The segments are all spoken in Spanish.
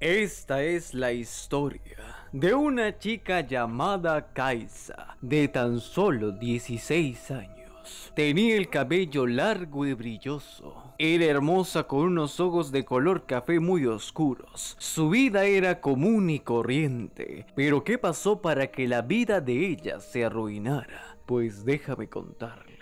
Esta es la historia de una chica llamada Kaisa, de tan solo 16 años. Tenía el cabello largo y brilloso. Era hermosa con unos ojos de color café muy oscuros. Su vida era común y corriente. Pero ¿qué pasó para que la vida de ella se arruinara? Pues déjame contarle.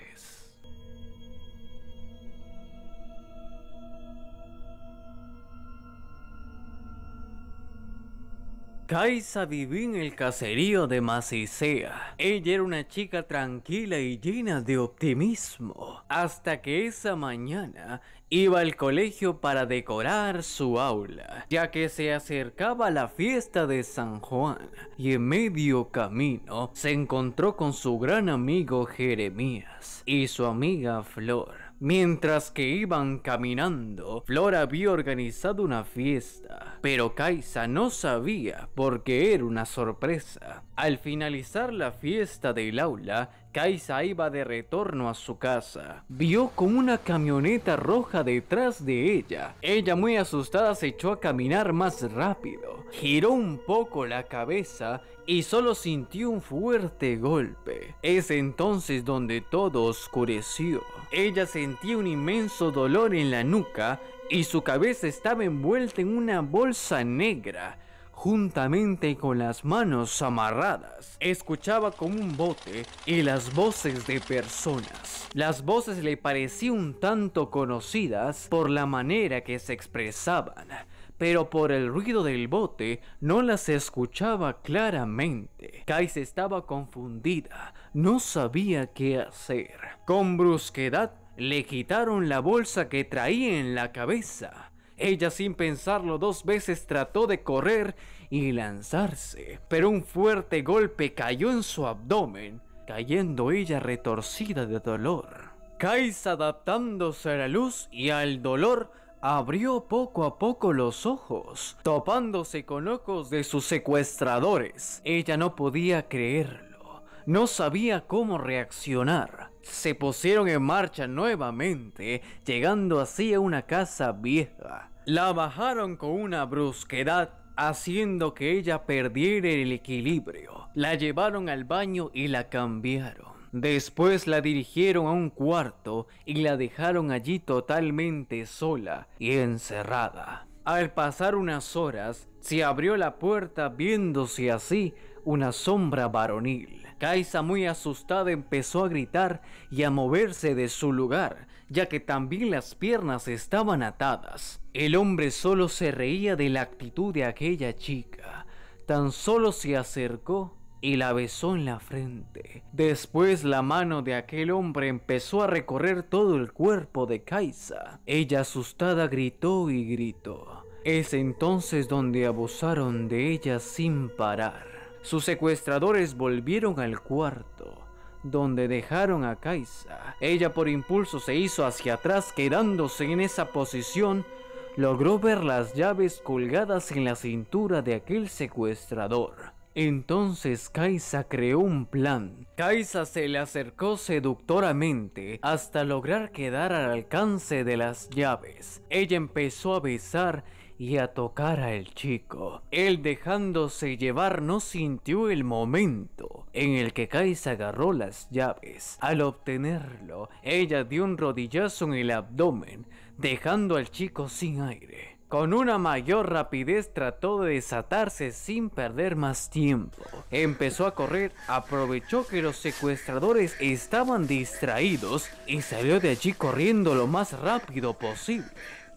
Kaisa vivía en el caserío de Macicea. Ella era una chica tranquila y llena de optimismo, hasta que esa mañana iba al colegio para decorar su aula, ya que se acercaba la fiesta de San Juan y en medio camino se encontró con su gran amigo Jeremías y su amiga Flor. Mientras que iban caminando, Flora había organizado una fiesta, pero Kaisa no sabía porque era una sorpresa. Al finalizar la fiesta del aula, Kaisa iba de retorno a su casa. Vio con una camioneta roja detrás de ella. Ella muy asustada se echó a caminar más rápido giró un poco la cabeza y solo sintió un fuerte golpe. Es entonces donde todo oscureció. Ella sentía un inmenso dolor en la nuca y su cabeza estaba envuelta en una bolsa negra juntamente con las manos amarradas. Escuchaba como un bote y las voces de personas. Las voces le parecían un tanto conocidas por la manera que se expresaban pero por el ruido del bote no las escuchaba claramente. Kais estaba confundida, no sabía qué hacer. Con brusquedad le quitaron la bolsa que traía en la cabeza. Ella sin pensarlo dos veces trató de correr y lanzarse, pero un fuerte golpe cayó en su abdomen, cayendo ella retorcida de dolor. Kais adaptándose a la luz y al dolor abrió poco a poco los ojos, topándose con ojos de sus secuestradores. Ella no podía creerlo, no sabía cómo reaccionar. Se pusieron en marcha nuevamente, llegando así a una casa vieja. La bajaron con una brusquedad haciendo que ella perdiera el equilibrio. La llevaron al baño y la cambiaron. Después la dirigieron a un cuarto y la dejaron allí totalmente sola y encerrada. Al pasar unas horas, se abrió la puerta viéndose así una sombra varonil. Kaisa muy asustada empezó a gritar y a moverse de su lugar, ya que también las piernas estaban atadas. El hombre solo se reía de la actitud de aquella chica. Tan solo se acercó y la besó en la frente. Después la mano de aquel hombre empezó a recorrer todo el cuerpo de Kaisa. Ella asustada gritó y gritó. Es entonces donde abusaron de ella sin parar. Sus secuestradores volvieron al cuarto donde dejaron a Kaisa. Ella por impulso se hizo hacia atrás quedándose en esa posición logró ver las llaves colgadas en la cintura de aquel secuestrador. Entonces Kaisa creó un plan. Kaisa se le acercó seductoramente hasta lograr quedar al alcance de las llaves. Ella empezó a besar y a tocar al chico. Él dejándose llevar no sintió el momento en el que Kaisa agarró las llaves. Al obtenerlo, ella dio un rodillazo en el abdomen, dejando al chico sin aire. Con una mayor rapidez trató de desatarse sin perder más tiempo. Empezó a correr, aprovechó que los secuestradores estaban distraídos y salió de allí corriendo lo más rápido posible.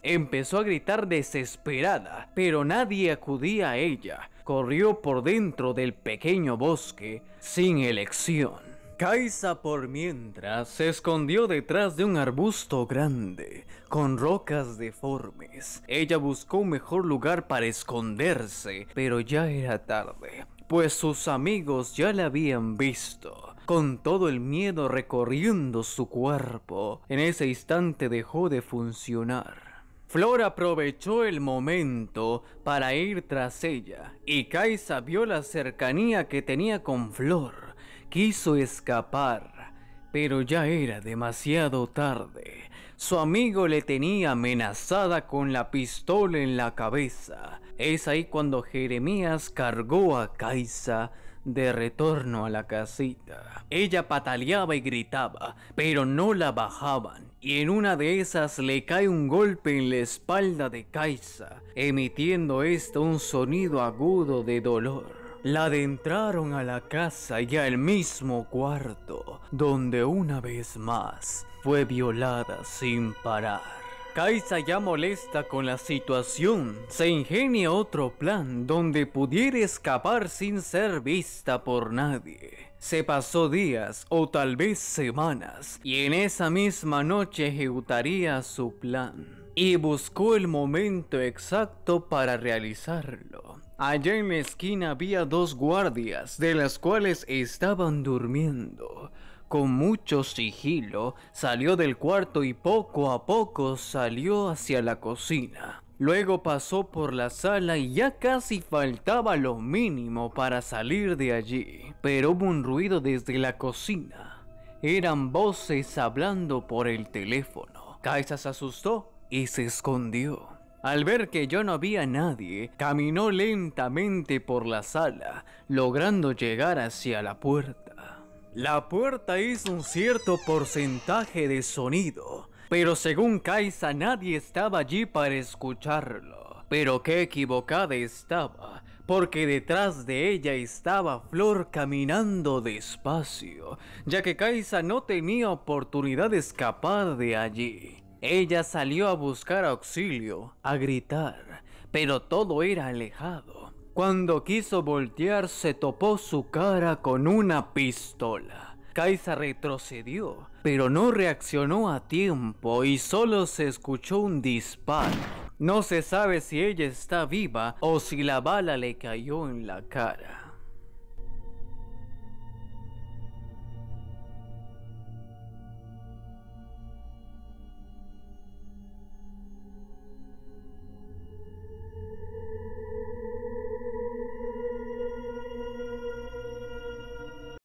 Empezó a gritar desesperada, pero nadie acudía a ella. Corrió por dentro del pequeño bosque sin elección. Kaisa por mientras se escondió detrás de un arbusto grande, con rocas deformes. Ella buscó un mejor lugar para esconderse, pero ya era tarde, pues sus amigos ya la habían visto. Con todo el miedo recorriendo su cuerpo, en ese instante dejó de funcionar. Flor aprovechó el momento para ir tras ella y Kaisa vio la cercanía que tenía con Flor quiso escapar, pero ya era demasiado tarde. Su amigo le tenía amenazada con la pistola en la cabeza. Es ahí cuando Jeremías cargó a Kaisa de retorno a la casita. Ella pataleaba y gritaba, pero no la bajaban, y en una de esas le cae un golpe en la espalda de Kaisa, emitiendo esto un sonido agudo de dolor la adentraron a la casa y al mismo cuarto, donde una vez más fue violada sin parar. Kaisa ya molesta con la situación, se ingenia otro plan donde pudiera escapar sin ser vista por nadie. Se pasó días o tal vez semanas y en esa misma noche ejecutaría su plan y buscó el momento exacto para realizarlo. Allá en la esquina había dos guardias, de las cuales estaban durmiendo. Con mucho sigilo, salió del cuarto y poco a poco salió hacia la cocina. Luego pasó por la sala y ya casi faltaba lo mínimo para salir de allí. Pero hubo un ruido desde la cocina. Eran voces hablando por el teléfono. Kaisa se asustó y se escondió. Al ver que yo no había nadie, caminó lentamente por la sala, logrando llegar hacia la puerta. La puerta hizo un cierto porcentaje de sonido, pero según Kaisa nadie estaba allí para escucharlo. Pero qué equivocada estaba, porque detrás de ella estaba Flor caminando despacio, ya que Kaisa no tenía oportunidad de escapar de allí. Ella salió a buscar auxilio, a gritar, pero todo era alejado. Cuando quiso voltear se topó su cara con una pistola. Kaisa retrocedió, pero no reaccionó a tiempo y solo se escuchó un disparo. No se sabe si ella está viva o si la bala le cayó en la cara.